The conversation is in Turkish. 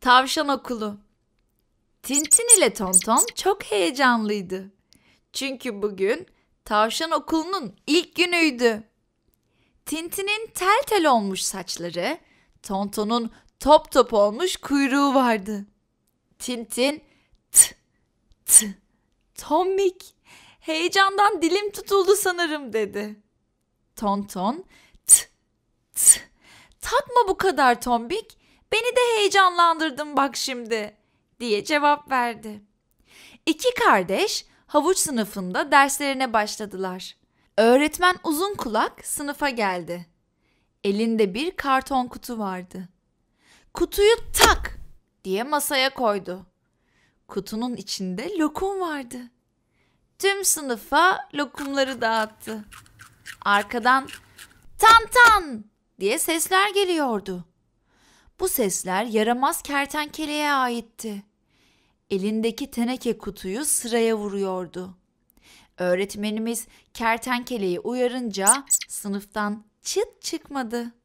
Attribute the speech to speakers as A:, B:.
A: Tavşan Okulu Tintin ile Tonton çok heyecanlıydı. Çünkü bugün tavşan okulunun ilk günüydü. Tintin'in tel tel olmuş saçları, Tonton'un top top olmuş kuyruğu vardı. Tintin t t Tomik, heyecandan dilim tutuldu sanırım dedi. Tonton t t takma bu kadar tombik Beni de heyecanlandırdın bak şimdi." diye cevap verdi. İki kardeş havuç sınıfında derslerine başladılar. Öğretmen uzun kulak sınıfa geldi. Elinde bir karton kutu vardı. Kutuyu tak diye masaya koydu. Kutunun içinde lokum vardı. Tüm sınıfa lokumları dağıttı. Arkadan tan tan diye sesler geliyordu. Bu sesler yaramaz kertenkeleye aitti. Elindeki teneke kutuyu sıraya vuruyordu. Öğretmenimiz kertenkeleyi uyarınca sınıftan çıt çıkmadı.